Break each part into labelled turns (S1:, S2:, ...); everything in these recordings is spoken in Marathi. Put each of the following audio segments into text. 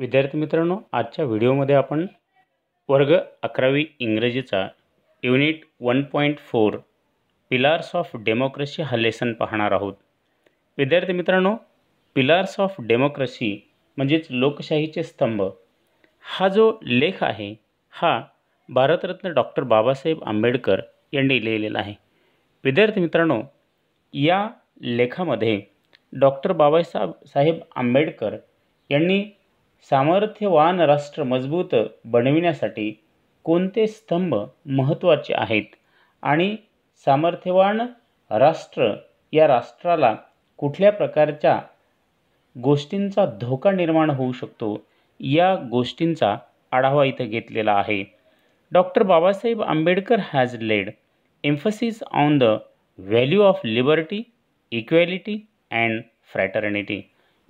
S1: विद्यार्थी मित्रांनो आजच्या व्हिडिओमध्ये आपण वर्ग अकरावी इंग्रजीचा unit one point four pillars of democracy हा लेसन पाहणार आहोत विद्यार्थी मित्रांनो पिलार्स ऑफ डेमोक्रेसी म्हणजेच लोकशाहीचे स्तंभ हा जो लेख आहे हा भारतरत्न डॉक्टर बाबासाहेब आंबेडकर यांनी लिहिलेला आहे विद्यार्थी मित्रांनो या लेखामध्ये डॉक्टर बाबासाहेब साहेब आंबेडकर यांनी सामर्थ्यवान राष्ट्र मजबूत बनविण्यासाठी कोणते स्तंभ महत्त्वाचे आहेत आणि सामर्थ्यवान राष्ट्र या राष्ट्राला कुठल्या प्रकारच्या गोष्टींचा धोका निर्माण होऊ शकतो या गोष्टींचा आढावा इथं घेतलेला आहे doctor Babasaheb Ambedkar has laid emphasis on the value of liberty equality and fraternity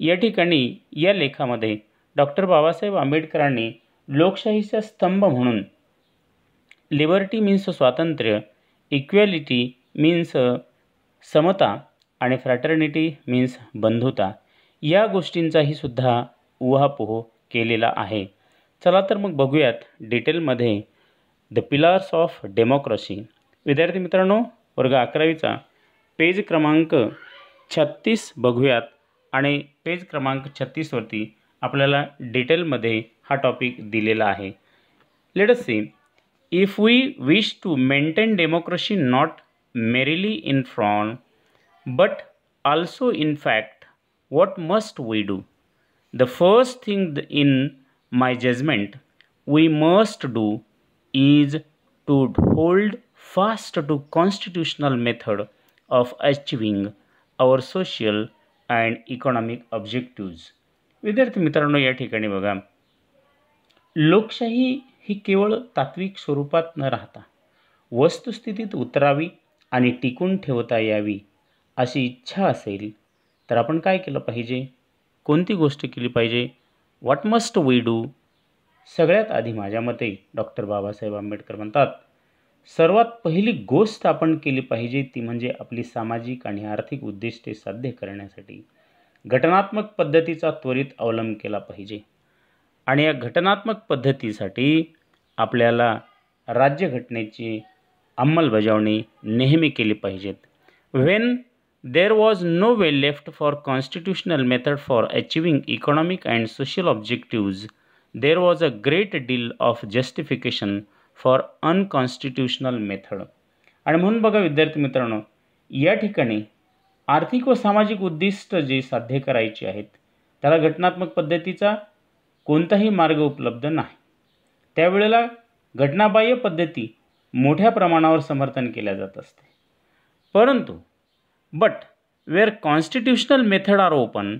S1: या ठिकाणी या लेखामध्ये डॉक्टर बाबासाहेब आंबेडकरांनी लोकशाहीचा स्तंभ म्हणून लिबर्टी मीन्स स्वातंत्र्य इक्वेलिटी मीन्स समता आणि फ्रॅटर्निटी मीन्स बंधुता या गोष्टींचाही सुद्धा उहापोह केलेला आहे चला तर मग बघूयात डिटेलमध्ये द पिलार्स ऑफ डेमोक्रेसी विद्यार्थी मित्रांनो वर्ग अकरावीचा पेज क्रमांक छत्तीस बघूयात आणि पेज क्रमांक छत्तीसवरती आपल्याला डिटेलमध्ये हा टॉपिक दिलेला आहे let's see if we wish to maintain democracy not merely in form but also in fact what must we do the first thing in my judgment we must do is to hold fast to constitutional method of achieving our social and economic objectives. विद्यार्थी मित्रांनो या ठिकाणी बघा लोकशाही ही केवळ तात्विक स्वरूपात न राहता वस्तुस्थितीत उतरावी आणि टिकून ठेवता यावी अशी इच्छा असेल तर आपण काय केलं पाहिजे कोणती गोष्ट केली पाहिजे व्हॉट मस्ट वी डू सगळ्यात आधी माझ्या मते डॉक्टर बाबासाहेब आंबेडकर म्हणतात सर्वात पहिली गोष्ट आपण केली पाहिजे ती म्हणजे आपली सामाजिक आणि आर्थिक उद्दिष्टे साध्य करण्यासाठी घटनात्मक पद्धतीचा त्वरित अवलंब केला पाहिजे आणि या घटनात्मक पद्धतीसाठी आपल्याला राज्यघटनेची अंमलबजावणी नेहमी केली पाहिजेत when there was no way left for constitutional method for achieving economic and social objectives there was a great deal of justification for unconstitutional method आणि म्हणून बघा विद्यार्थी मित्रांनो या ठिकाणी आर्थिक व सामाजिक उद्दिष्ट जे साध्य करायची आहेत त्याला घटनात्मक पद्धतीचा कोणताही मार्ग उपलब्ध नाही त्यावेळेला घटनाबाह्य पद्धती मोठ्या प्रमाणावर समर्थन केल्या जात असते परंतु but where constitutional method are open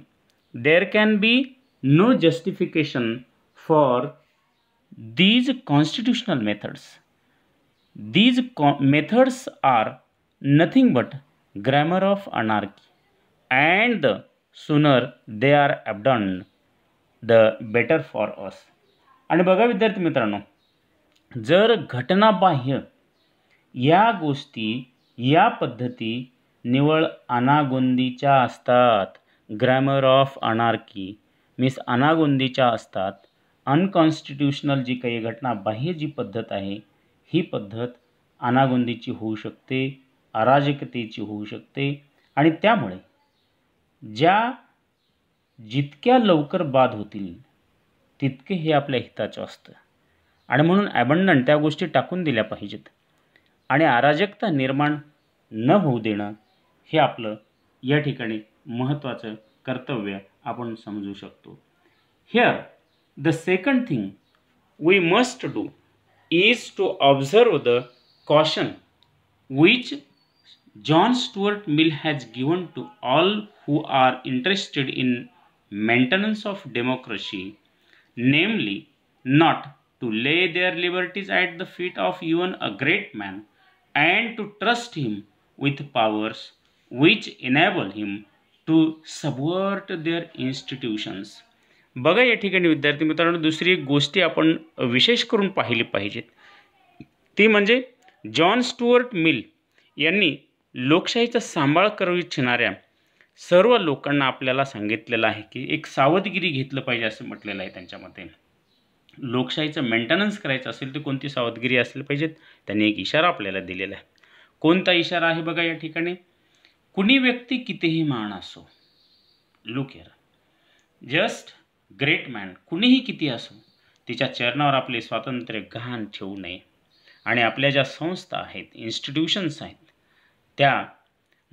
S1: there can be no justification for these constitutional methods these कॉ methods are nothing but grammar of anarchy and the sooner they are abandoned the better for us आणि बघा विद्यार्थी मित्रांनो जर घटनाबाह्य या गोष्टी या पद्धती निवळ अनागोंदीच्या असतात ग्रॅमर ऑफ अनार्की मिस अनागोंदीच्या असतात अनकॉन्स्टिट्युशनल जी काही घटनाबाह्य जी पद्धत आहे ही पद्धत अनागोंदीची होऊ शकते अराजकतेची होऊ शकते आणि त्यामुळे ज्या जितक्या लवकर बाद होतील तितके हे आपल्या हिताचं असतं आणि म्हणून ॲबंडन त्या गोष्टी टाकून दिल्या पाहिजेत आणि अराजकता निर्माण न होऊ देणं हे आपलं या ठिकाणी महत्त्वाचं कर्तव्य आपण समजू शकतो here the second thing we must do is to observe the caution which John Stuart Mill has given to all who are interested in maintenance of democracy, namely not to lay their liberties at the feet of even a great man and to trust him with powers which enable him to subvert their institutions. बघा या ठिकाणी विद्यार्थी मित्रांनो दुसरी एक गोष्टी आपण विशेष करून पाहिली पाहिजेत ती म्हणजे जॉन स्टुअर्ट मिल यांनी लोकशाहीचा सांभाळ करू इच्छिणाऱ्या सर्व लोकांना आपल्याला सांगितलेलं आहे की एक सावधगिरी घेतलं पाहिजे असं म्हटलेलं आहे त्यांच्यामध्ये लोकशाहीचं मेंटेनन्स करायचं असेल तर कोणती सावधगिरी असली पाहिजेत त्यांनी एक इशारा आपल्याला दिलेला आहे कोणता इशारा आहे बघा या ठिकाणी कुणी व्यक्ती कितीही महान असो look here just great man कुणीही किती असो तिच्या चरणावर आपले स्वातंत्र्य गहाण ठेवू नये आणि आपल्या ज्या संस्था आहेत इन्स्टिट्यूशन्स आहेत त्या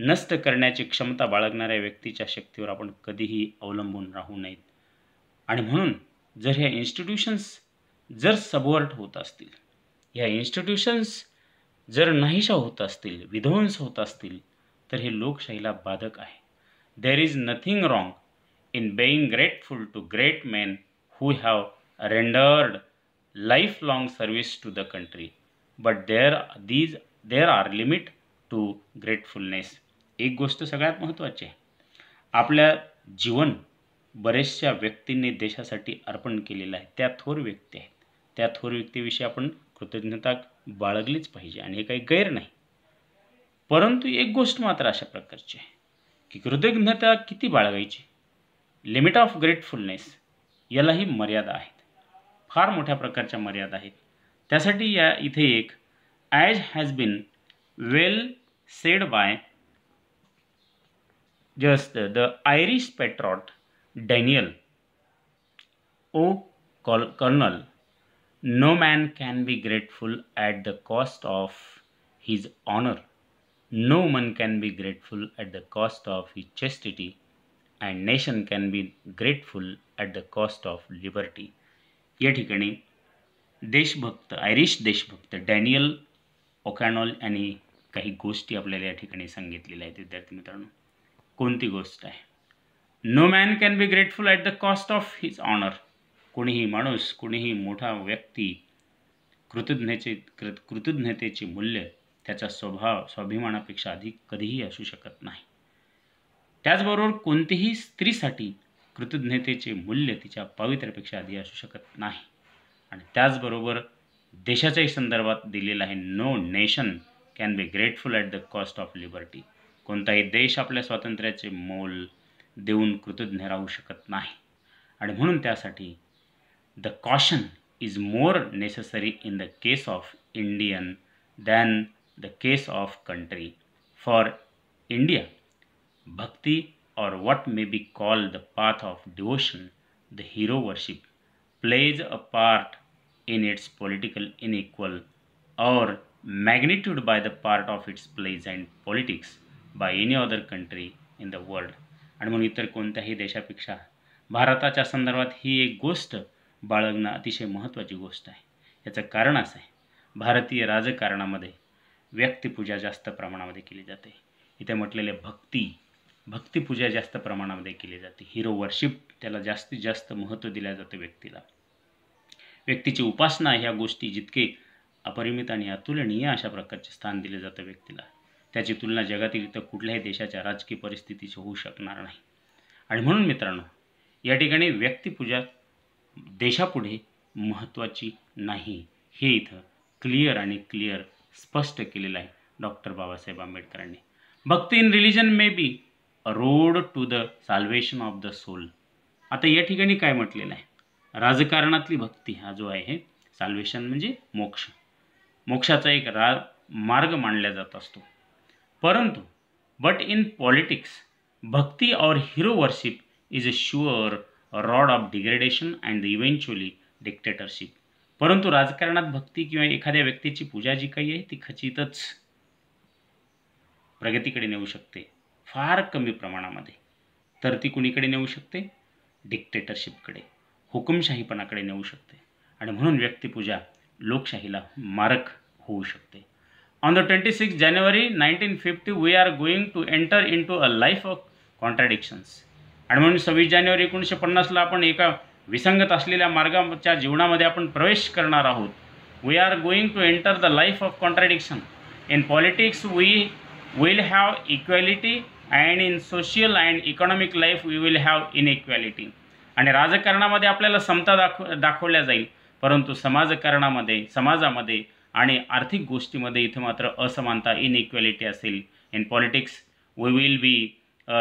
S1: नष्ट करण्याची क्षमता बाळगणाऱ्या व्यक्तीच्या शक्तीवर आपण कधीही अवलंबून राहू नयेत आणि म्हणून जर ह्या इन्स्टिट्यूशन्स जर सबवर्ट होत असतील ह्या इन्स्टिट्यूशन्स जर नाहीशा होत असतील विध्वंस होत असतील तर हे लोकशाहीला बाधक आहे there is nothing wrong in being grateful to great men who have rendered life long service to the country but there these there are limit to gratefulness एक गोष्ट सगळ्यात महत्त्वाची आहे आपल्या जीवन बऱ्याचशा व्यक्तींनी देशासाठी अर्पण केलेलं आहे त्या थोर व्यक्ती आहेत त्या थोर व्यक्तीविषयी आपण कृतज्ञता बाळगलीच पाहिजे आणि हे काही गैर नाही परंतु एक गोष्ट मात्र अशा प्रकारची आहे की कृतज्ञता किती बाळगायची लिमिट ऑफ ग्रेटफुलनेस यालाही मर्यादा आहेत फार मोठ्या प्रकारच्या मर्यादा आहेत त्यासाठी या इथे एक as has been well said by just the Irish patriot Daniel O'Connell. No man can be grateful at the cost of his honor. No man can be grateful at the cost of his chastity, and nation can be grateful at the cost of liberty. या ठिकाणी देशभक्त आयरिश देशभक्त डॅनियल ओकॅनॉल यांनी काही गोष्टी आपल्याला या ठिकाणी सांगितलेल्या आहेत विद्यार्थी मित्रांनो कोणती गोष्ट आहे no man can be grateful at the cost of his honour कोणीही माणूस कोणीही मोठा व्यक्ती कृतज्ञतेचे कृ कृतज्ञतेचे मूल्य त्याचा स्वभाव स्वाभिमानापेक्षा अधिक कधीही असू शकत नाही त्याचबरोबर कोणतीही स्त्रीसाठी कृतज्ञतेचे मूल्य तिच्या पावित्र्यापेक्षा आधी असू शकत नाही आणि त्याचबरोबर देशाच्याही संदर्भात दिलेला आहे no nation can be grateful at the cost of liberty कोणताही देश आपल्या स्वातंत्र्याचे मोल देऊन कृतज्ञ राहू शकत नाही आणि म्हणून त्यासाठी the caution is more necessary in the case of Indian than the case of country for India bhakti or what may be called the path of devotion, the hero worship, plays a part in its political unequal or magnitude by the part of its place and politics by any other country in the world आणि म्हणून इतर कोणत्याही देशापेक्षा भारताच्या संदर्भात ही एक गोष्ट बाळगणं अतिशय महत्त्वाची गोष्ट आहे याचं कारण असं आहे भारतीय राजकारणामध्ये व्यक्तिपूजा जास्त प्रमाणामध्ये केली जाते इथे म्हटलेले भक्ती भक्तिपूजा जास्त प्रमाणामध्ये केली जाते हिरो वर्शिप त्याला जास्तीत जास्त महत्त्व दिलं जातं व्यक्तीला व्यक्तीची उपासना ह्या गोष्टी जितके अपरिमित आणि अतुलनीय अशा प्रकारचे स्थान दिले जातं व्यक्तीला त्याची तुलना जगातील इतर कुठल्याही देशाच्या राजकीय परिस्थितीशी होऊ शकणार नाही आणि म्हणून मित्रांनो या ठिकाणी व्यक्तिपूजा देशापुढे महत्त्वाची नाही हे इथं क्लिअर आणि क्लिअर स्पष्ट केलेलं आहे डॉक्टर बाबासाहेब आंबेडकरांनी bhakti in religion may be a road to the salvation of the soul आता या ठिकाणी काय म्हटलेलं आहे राजकारणातली भक्ती हा जो आहे साल्वेशन म्हणजे मोक्ष मोक्षाचा एक रा मार्ग मानला जात असतो परंतु but in politics bhakti or hero worship is a sure road of degradation and the eventually dictatorship परंतु राजकारणात भक्ती किंवा एखाद्या व्यक्तीची पूजा जी काही आहे ती खचितच प्रगतीकडे नेऊ शकते फार कमी प्रमाणामध्ये तर ती कुणीकडे नेऊ शकते डिक्टेटरशिपकडे हुकुमशाहीपणाकडे नेऊ शकते आणि म्हणून व्यक्तिपूजा लोकशाहीला मारक होऊ शकते on the twenty six January nineteen fifty we are going to enter in to a life of contradictions आणि म्हणून सव्वीस जानेवारी एकोणीसशे पन्नासला आपण एका विसंगत असलेल्या मार्गाच्या जीवनामध्ये आपण प्रवेश करणार आहोत we are going to enter the life of contradiction in politics we will have equality and in social and economic life we will have inequality आणि राजकारणामध्ये आपल्याला समता दाखव दाखवल्या जाईल परंतु समाजकारणामध्ये समाजामध्ये आणि आर्थिक गोष्टीमध्ये इथे मात्र असमानता इनइक्वॅलिटी असेल in politics we will be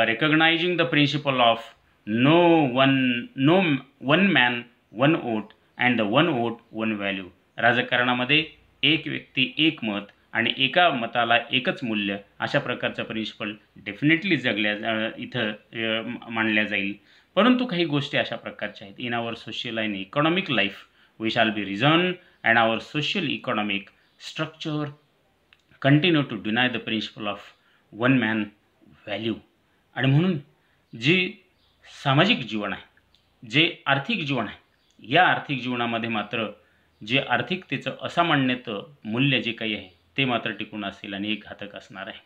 S1: recognizing the principle of no one no one man one vote and the one vote one value राजकारणामध्ये एक व्यक्ती एक मत आणि एका मताला एकच मूल्य अशा प्रकारचं प्रिन्सिपल डेफिनेटली जगल्या इथं मानल्या जाईल परंतु काही गोष्टी अशा प्रकारच्या आहेत in our social and economic life we shall be risen and our social economic structure continue to deny the principle of one man value आणि म्हणून जे सामाजिक जीवन आहे जे आर्थिक जीवन आहे या आर्थिक जीवनामध्ये मात्र जे आर्थिकतेचं असामान्यतं मूल्य जे काही आहे ते मात्र टिकून असेल आणि एक घातक असणार आहे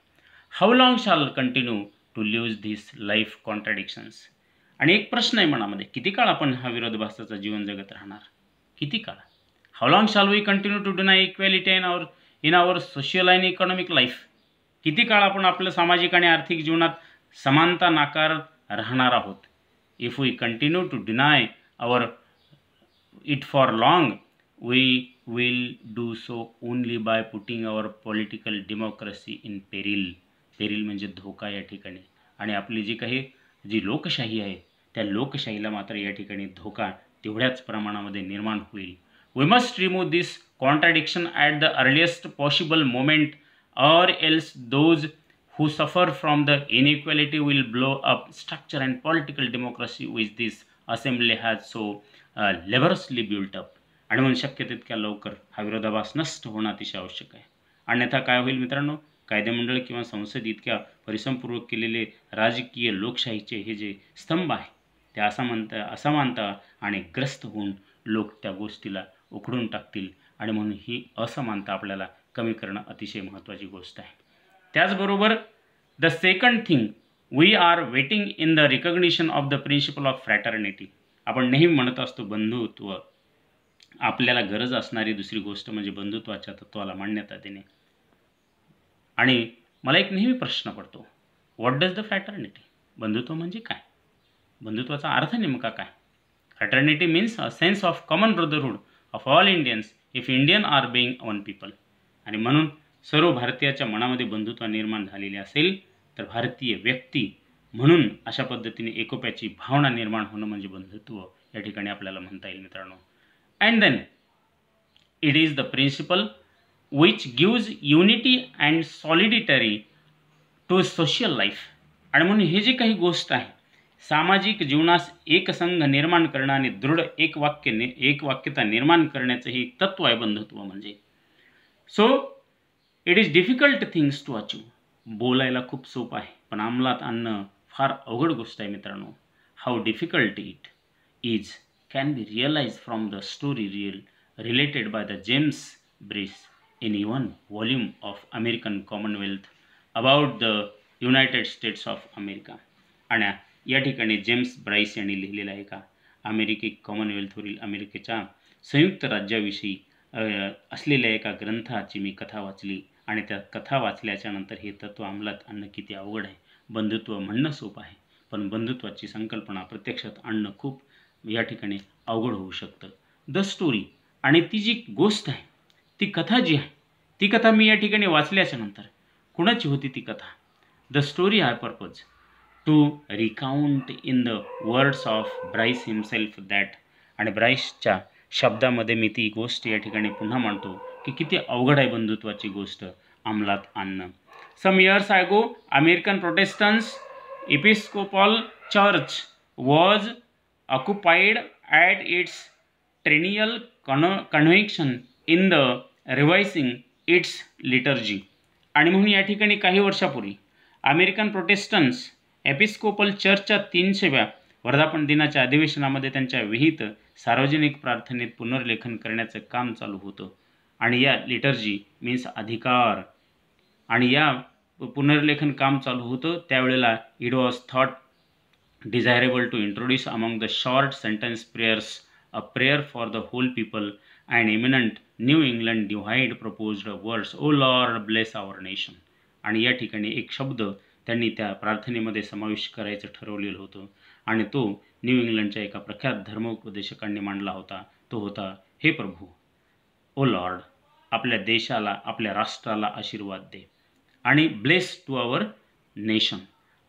S1: how long shall continue to lives this life contradictions आणि एक प्रश्न आहे मनामध्ये किती काळ आपण हा विरोधभासाचं जीवन जगत राहणार किती काळ how long shall we continue to deny equality in our in our social and economic life किती काळ आपण आपल्या सामाजिक आणि आर्थिक जीवनात समानता नाकारत राहणार आहोत if we continue to deny our it for long we will do so only by putting our political democracy in peril peril म्हणजे धोका या ठिकाणी आणि आपली जी काही जी लोकशाही आहे त्या लोकशाहीला मात्र या ठिकाणी धोका तेवढ्याच प्रमाणामध्ये निर्माण होईल we must remove this contradiction at the earliest possible moment or else those who suffer from the inequality will blow up structure and political democracy with this assembly has so laboriously built up आणि म्हणून शक्य तितक्या लवकर हा विरोधाभास नष्ट होणं अतिशय आवश्यक आहे अन्यथा काय होईल मित्रांनो कायदेमंडळ किंवा संसद इतक्या परिश्रमपूर्वक केलेले राजकीय लोकशाहीचे हे जे स्तंभ आहे त्या असमानता असमानता आणि ग्रस्त होऊन लोक त्या गोष्टीला उखडून टाकतील आणि म्हणून ही असमानता आपल्याला कमी करणं अतिशय महत्त्वाची गोष्ट आहे त्याचबरोबर the second thing we are waiting in the recognition of the principle of fraternity आपण नेहमी म्हणत असतो बंधुत्व आपल्याला गरज असणारी दुसरी गोष्ट म्हणजे बंधुत्वाच्या तत्वाला मान्यता देणे आणि मला एक नेहमी प्रश्न पडतो व्हॉट डज द फ्रॅटर्निटी बंधुत्व म्हणजे काय बंधुत्वाचा अर्थ नेमका काय fraternity means a sense of common brotherhood of all Indians if Indian are being one people आणि म्हणून सर्व भारतीयाच्या मनामध्ये बंधुत्व निर्माण झालेले असेल तर भारतीय व्यक्ती म्हणून अशा पद्धतीने एकोप्याची भावना निर्माण होणं म्हणजे बंधुत्व या ठिकाणी आपल्याला म्हणता येईल मित्रांनो and then it is the principle which gives unity and solidarity to social life आणि म्हणून हे जे काही गोष्ट आहे सामाजिक जीवनास एकसंघ निर्माण करणं आणि दृढ एक वाक्य एक वाक्यता निर्माण करण्याचं हे तत्व आहे बंधुत्व म्हणजे so it is difficult things to achieve बोलायला खूप सोपं आहे पण अंमलात आणणं फार अवघड गोष्ट आहे मित्रांनो how difficult it is can be realise from the story real related by the James Bryce in one volume of American Commonwealth about the United States of America आणि या ठिकाणी जेम्स ब्राईस यांनी लिहिलेला आहे का अमेरिके कॉमनवेल्थवरील अमेरिकेच्या संयुक्त राज्याविषयी असलेल्या एका ग्रंथाची मी कथा वाचली आणि त्या कथा वाचल्याच्या नंतर हे तत्व अंमलात आणणं किती अवघड आहे बंधुत्व म्हणणं सोपं आहे पण बंधुत्वाची संकल्पना प्रत्यक्षात आणणं खूप या ठिकाणी अवघड होऊ शकतं द स्टोरी आणि ती जी गोष्ट आहे ती कथा जी आहे ती कथा मी या ठिकाणी वाचल्याच्या नंतर कुणाची होती ती कथा the story I purpose to recount in the words of Bryce himself that आणि ब्राईसच्या शब्दामध्ये मी ती गोष्ट या ठिकाणी पुन्हा मांडतो की किती अवघड आहे बंधुत्वाची गोष्ट अंमलात आणणं some years ago American Protestants Episcopal Church was occupied at its triennial con convention in the revising its liturgy आणि म्हणून या ठिकाणी काही वर्षापूर्वी अमेरिकन प्रोटेस्टन्स एपिस्कोपल चर्चच्या तीनशेव्या वर्धापन दिनाच्या अधिवेशनामध्ये त्यांच्या विहित सार्वजनिक प्रार्थनेत पुनर्लेखन करण्याचं काम चालू होतं आणि या लिटर्जी मीन्स अधिकार आणि या पुनर्लेखन काम चालू होतं त्यावेळेला it was thought desirable to introduce among the short sentence prayers a prayer for the whole people and eminent New England divide proposed words O Lord bless our nation आणि या ठिकाणी एक शब्द त्यांनी त्या प्रार्थनेमध्ये समावेश करायचं ठरवलेलं होतं आणि तो न्यू इंग्लंडच्या एका प्रख्यात धर्मोपदेशकांनी मांडला होता तो होता हे प्रभू ओ लॉर्ड आपल्या देशाला आपल्या राष्ट्राला आशीर्वाद दे आणि ब्लेस टू आवर नेशन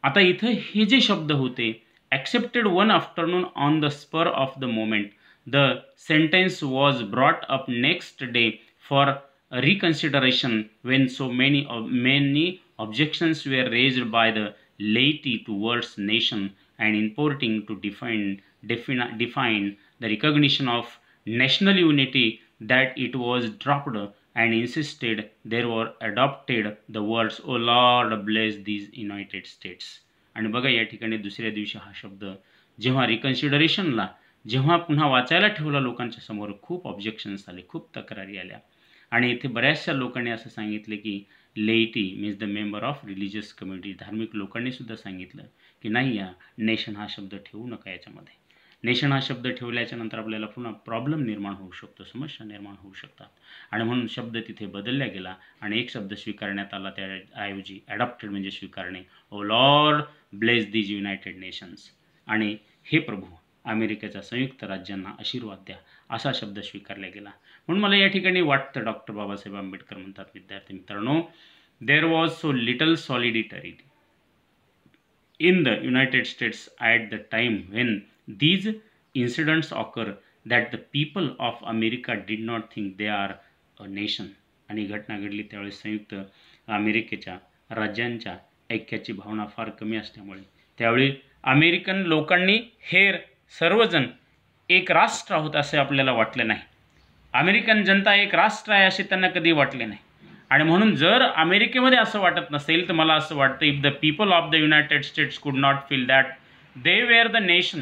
S1: आता इथं हे जे शब्द होते accepted one afternoon on the spur of the moment the sentence was brought up next day for reconsideration when so many many objections were raised by the laity towards nation and importing to define, define, define the recognition of national unity that it was dropped and insisted there were adopted the words O Lord bless these United States आणि बघा या ठिकाणी दुसऱ्या दिवशी हा शब्द जेव्हा रिकन्सिडरेशनला जेव्हा पुन्हा वाचायला ठेवला लोकांच्या समोर खूप objections आले खूप तक्रारी आल्या आणि इथे बऱ्याचशा लोकांनी असं सांगितले की laity means the member of religious community धार्मिक लोकांनी सुद्धा सांगितलं की नाही या नेशन हा शब्द ठेवू नका याच्यामध्ये नेशन हा शब्द ठेवल्याच्या नंतर आपल्याला पुन्हा प्रॉब्लेम निर्माण होऊ शकतो समस्या निर्माण होऊ शकतात आणि म्हणून शब्द तिथे बदलला गेला आणि एक शब्द स्वीकारण्यात आला त्याऐवजी ॲडॉप्टेड म्हणजे स्वीकारणे O Lord bless these United Nations आणि हे प्रभू अमेरिकेच्या संयुक्त राज्यांना आशीर्वाद द्या असा शब्द स्वीकारला गेला म्हणून मला या ठिकाणी वाटतं डॉक्टर बाबासाहेब आंबेडकर म्हणतात विद्यार्थी मित्रांनो there was so little solidarity in the United States at the time when these incidents occur that the people of America did not think they are a nation आणि घटना घडली त्यावेळी संयुक्त अमेरिकेच्या राज्यांच्या ऐक्याची भावना फार कमी असल्यामुळे त्यावेळी अमेरिकन लोकांनी हेर सर्वजण एक राष्ट्र आहोत असे आपल्याला वाटले नाही अमेरिकन जनता एक राष्ट्र आहे असे त्यांना कधी वाटले नाही आणि म्हणून जर अमेरिकेमध्ये असं वाटत नसेल तर मला असं वाटतं if the people of the United States could not feel that they were the nation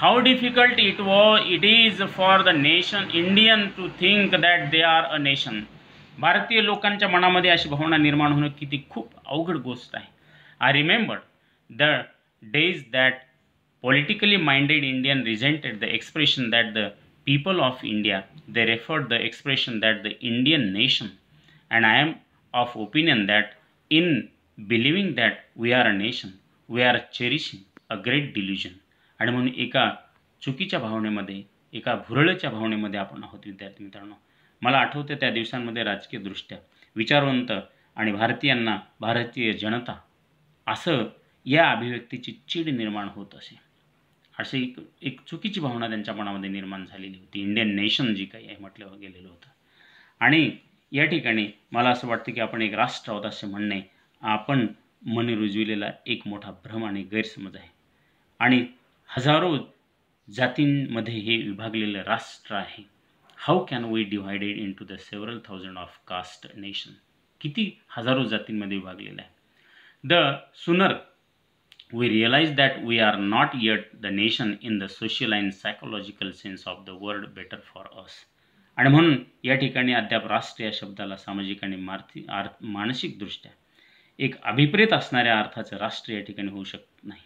S1: how difficult it वॉ it is for the nation Indian to think that they are a nation भारतीय लोकांच्या मनामध्ये अशी भावना निर्माण होणं किती खूप अवघड गोष्ट आहे I remember the days that politically minded Indian resented the expression that the people of India, they referred the expression that the Indian nation. And I am of opinion that in believing that we are a nation, we are cherishing a great delusion. आणि म्हणून एका चुकीच्या भावनेमध्ये एका भुरळच्या भावनेमध्ये आपण आहोत विद्यार्थी मित्रांनो मला आठवते त्या दिवसांमध्ये राजकीयदृष्ट्या विचारवंत आणि भारतीयांना भारतीय जनता असं या अभिव्यक्तीची चीड निर्माण होत असे अशी एक एक चुकीची भावना त्यांच्या मनामध्ये निर्माण झालेली होती इंडियन नेशन जी काही आहे म्हटलं गेलेलं होतं आणि या ठिकाणी मला असं वाटतं की आपण एक राष्ट्र आहोत असे म्हणणे आपण मन रुजविलेला एक मोठा भ्रम आणि गैरसमज आहे आणि हजारो जातींमध्ये हे विभागलेलं राष्ट्र आहे how can we divided in the several thousand of caste nation किती हजारो जातींमध्ये विभागलेलं आहे द सुनर we realize that we are not yet the nation in the social and psychological sense of the word better for us आणि म्हणून या ठिकाणी अद्याप राष्ट्र या शब्दाला सामाजिक आणि मार्थी आर्थ मानसिकदृष्ट्या एक अभिप्रेत असणाऱ्या अर्थाचं राष्ट्र या ठिकाणी होऊ शकत नाही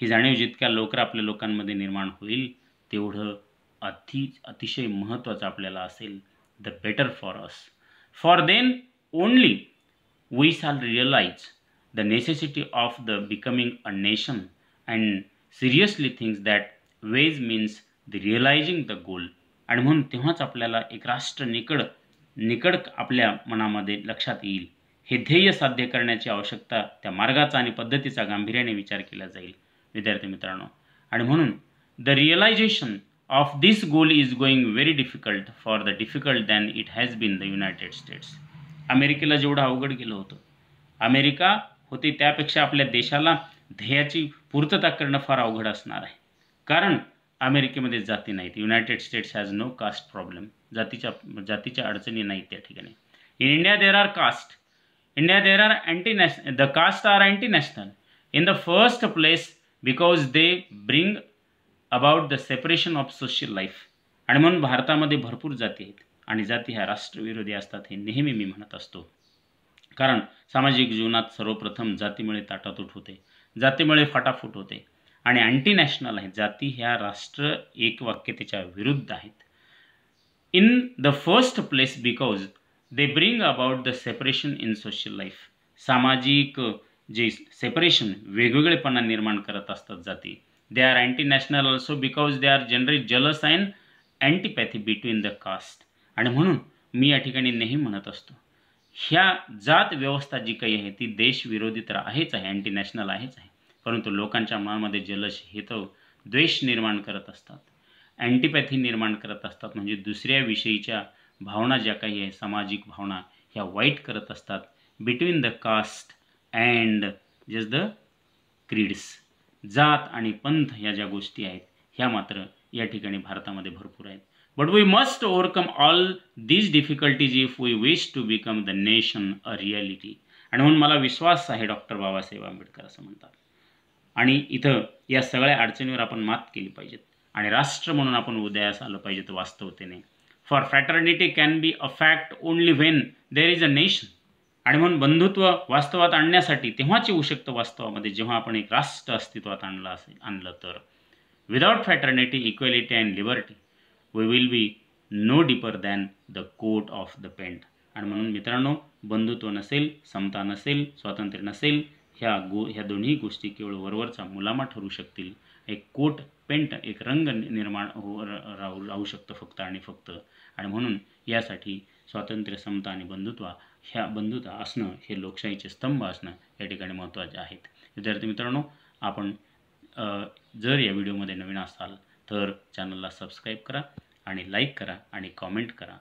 S1: ही जाणीव जितक्या लवकर आपल्या लोकांमध्ये निर्माण होईल तेवढं अति अतिशय महत्त्वाचं आपल्याला असेल the better for us for then only we shall realise the necessity of the becoming a nation and seriously things that ways means the realising the goal आणि म्हणून तेव्हाच आपल्याला एक राष्ट्र निकड निकड आपल्या मनामध्ये लक्षात येईल हे ध्येय साध्य करण्याची आवश्यकता त्या मार्गाचा आणि पद्धतीचा गांभीर्याने विचार केला जाईल विद्यार्थी मित्रांनो आणि म्हणून the realisation of this goal is going very difficult for the difficult than it has been the United States अमेरिकेला जेवढं अवघड गेलं होतं अमेरिका होती त्यापेक्षा आपल्या देशाला ध्येयाची पूर्तता करणं फार अवघड असणार आहे कारण अमेरिकेमध्ये जाती नाहीत United States has no caste problem जातीच्या जातीच्या अडचणी नाहीत त्या ठिकाणी in India there are caste India there are anti nation the caste are anti national in the first place because they bring about the separation of social life आणि म्हणून भारतामध्ये भरपूर जाती आहेत आणि जाती ह्या राष्ट्रविरोधी असतात हे नेहमी मी म्हणत असतो कारण सामाजिक जीवनात सर्वप्रथम जातीमुळे ताटातूट होते जातीमुळे फाटाफूट होते आणि अँटी नॅशनल आहेत जाती ह्या राष्ट्र एकवाक्यतेच्या विरुद्ध आहेत in the first place because they bring about the separation in social life सामाजिक जे सेपरेशन वेगवेगळेपणा निर्माण करत असतात जाती they are anti national also because they are generally jealous and antipathy between the caste आणि म्हणून मी या ठिकाणी नेहमी म्हणत असतो ह्या जात व्यवस्था जी काही आहे ती देशविरोधी तर आहेच आहे अँटी नॅशनल आहेच आहे परंतु लोकांच्या मनामध्ये जलश हे तर द्वेष निर्माण करत असतात अँटीपॅथी निर्माण करत असतात म्हणजे विषयीच्या भावना ज्या काही आहे सामाजिक भावना ह्या वाईट करत असतात between the caste and just the creeds जात आणि पंथ ह्या ज्या गोष्टी आहेत ह्या मात्र या ठिकाणी भारतामध्ये भरपूर आहेत But we must overcome all these difficulties if we wish to become the nation a reality. आणि म्हणून मला विश्वास आहे डॉक्टर बाबासाहेब आंबेडकर असं म्हणतात आणि इथं या सगळ्या अडचणीवर आपण मात केली पाहिजेत आणि राष्ट्र म्हणून आपण उदयास आलं पाहिजेत वास्तवतेने for fraternity can be a fact only when there is a nation आणि म्हणून बंधुत्व वास्तवात आणण्यासाठी तेव्हाच येऊ शकतं वास्तवामध्ये जेव्हा आपण एक राष्ट्र अस्तित्वात आणलं असेल आणलं तर without fraternity equality and liberty we will be no deeper than the coat of the paint आणि म्हणून मित्रांनो बंधुत्व नसेल समता नसेल स्वातंत्र्य नसेल ह्या गो ह्या दोन्ही गोष्टी केवळ वरवरचा मुलामा ठरू शकतील एक कोट पेंट एक रंग निर्माण हो राहू राहू शकतं फक्त आणि फक्त आणि म्हणून यासाठी स्वातंत्र्य समता आणि बंधुत्व ह्या बंधुता असणं हे लोकशाहीचे स्तंभ असणं या ठिकाणी महत्त्वाचे आहेत विद्यार्थी मित्रांनो आपण जर या व्हिडिओमध्ये नवीन असाल तर चॅनलला सबस्क्राईब करा आणि लाईक करा आणि कॉमेंट करा